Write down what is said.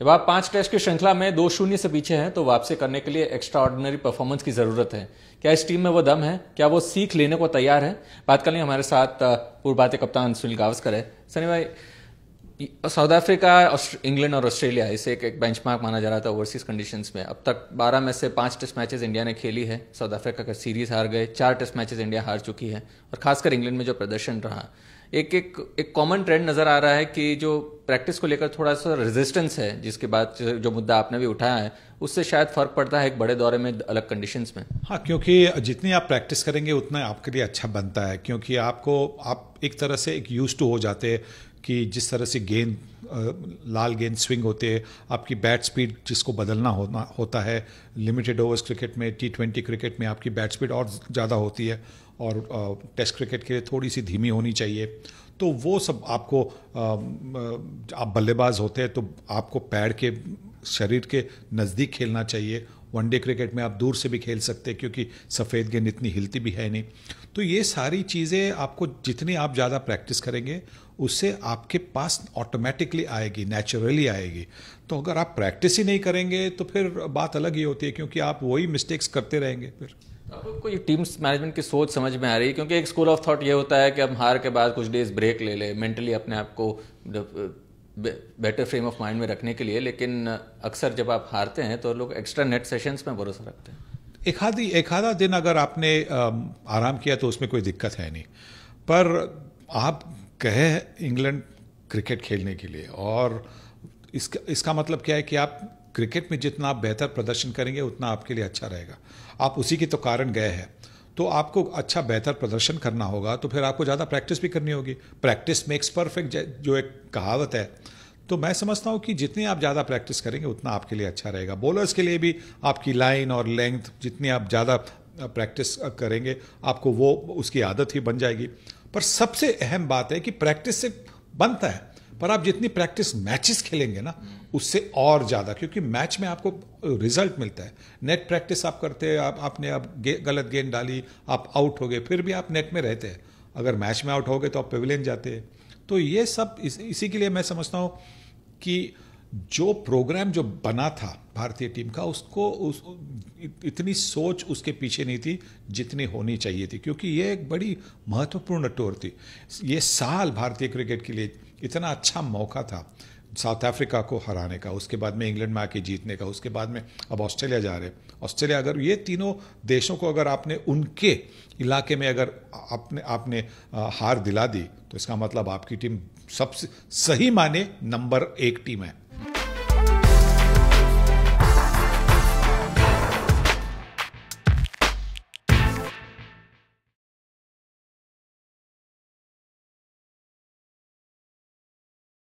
जब आप पांच टेस्ट की श्रृंखला में दो शून्य से पीछे हैं तो वापसी करने के लिए एक्स्ट्रा ऑर्डिनरी परफॉर्मेंस की जरूरत है क्या इस टीम में वो दम है क्या वो सीख लेने को तैयार है बात कर लें हमारे साथ पूर्व भारतीय कप्तान सुनील गावस्कर है सनी भाई साउथ अफ्रीका इंग्लैंड और ऑस्ट्रेलिया इसे एक एक मार्क माना जा रहा था ओवरसीज कंडीशंस में अब तक 12 में से पांच टेस्ट मैचेस इंडिया ने खेली है साउथ अफ्रीका का सीरीज हार गए चार टेस्ट मैचेस इंडिया हार चुकी है और खासकर इंग्लैंड में जो प्रदर्शन रहा एक एक एक कॉमन ट्रेंड नज़र आ रहा है कि जो प्रैक्टिस को लेकर थोड़ा सा रेजिस्टेंस है जिसके बाद जो मुद्दा आपने भी उठाया है उससे शायद फर्क पड़ता है एक बड़े दौरे में अलग कंडीशंस में हाँ क्योंकि जितनी आप प्रैक्टिस करेंगे उतना आपके लिए अच्छा बनता है क्योंकि आपको आप एक तरह से एक यूज टू हो जाते कि जिस तरह से गेंद लाल गेंद स्विंग होते हैं आपकी बैट स्पीड जिसको बदलना होना होता है लिमिटेड ओवर्स क्रिकेट में टी ट्वेंटी क्रिकेट में आपकी बैट स्पीड और ज़्यादा होती है और टेस्ट क्रिकेट के लिए थोड़ी सी धीमी होनी चाहिए तो वो सब आपको आप बल्लेबाज होते हैं तो आपको पैर के शरीर के नज़दीक खेलना चाहिए वनडे क्रिकेट में आप दूर से भी खेल सकते हैं क्योंकि सफ़ेद गेंद इतनी हिलती भी है नहीं तो ये सारी चीज़ें आपको जितनी आप ज़्यादा प्रैक्टिस करेंगे उससे आपके पास ऑटोमेटिकली आएगी नेचुरली आएगी तो अगर आप प्रैक्टिस ही नहीं करेंगे तो फिर बात अलग ही होती है क्योंकि आप वही मिस्टेक्स करते रहेंगे फिर आपको ये टीम्स मैनेजमेंट की सोच समझ में आ रही है क्योंकि एक स्कूल ऑफ थॉट ये होता है कि हम हार के बाद कुछ डेज ब्रेक ले लें मेंटली अपने आप को बेटर फ्रेम ऑफ माइंड में रखने के लिए लेकिन अक्सर जब आप हारते हैं तो लोग एक्स्ट्रा नेट सेशंस में भरोसा रखते हैं एक आधी एक आधा दिन अगर आपने आराम किया तो उसमें कोई दिक्कत है नहीं पर आप गए इंग्लैंड क्रिकेट खेलने के लिए और इसका इसका मतलब क्या है कि आप क्रिकेट में जितना आप बेहतर प्रदर्शन करेंगे उतना आपके लिए अच्छा रहेगा आप उसी के तो कारण गए हैं तो आपको अच्छा बेहतर प्रदर्शन करना होगा तो फिर आपको ज़्यादा प्रैक्टिस भी करनी होगी प्रैक्टिस मेक्स परफेक्ट जो एक कहावत है तो मैं समझता हूँ कि जितनी आप ज़्यादा प्रैक्टिस करेंगे उतना आपके लिए अच्छा रहेगा बॉलर्स के लिए भी आपकी लाइन और लेंथ जितनी आप ज़्यादा प्रैक्टिस करेंगे आपको वो उसकी आदत ही बन जाएगी पर सबसे अहम बात है कि प्रैक्टिस से बनता है पर आप जितनी प्रैक्टिस मैचेस खेलेंगे ना उससे और ज़्यादा क्योंकि मैच में आपको रिजल्ट मिलता है नेट प्रैक्टिस आप करते हैं आप आपने अब गे, गलत गेंद डाली आप आउट हो गए फिर भी आप नेट में रहते हैं अगर मैच में आउट हो गए तो आप पेविलियन जाते हैं तो ये सब इस, इसी के लिए मैं समझता हूँ कि जो प्रोग्राम जो बना था भारतीय टीम का उसको उस इतनी सोच उसके पीछे नहीं थी जितनी होनी चाहिए थी क्योंकि ये एक बड़ी महत्वपूर्ण टूर थी ये साल भारतीय क्रिकेट के लिए इतना अच्छा मौका था साउथ अफ्रीका को हराने का उसके बाद में इंग्लैंड में आके जीतने का उसके बाद में अब ऑस्ट्रेलिया जा रहे ऑस्ट्रेलिया अगर ये तीनों देशों को अगर आपने उनके इलाके में अगर आपने आपने हार दिला दी तो इसका मतलब आपकी टीम सबसे सही माने नंबर एक टीम है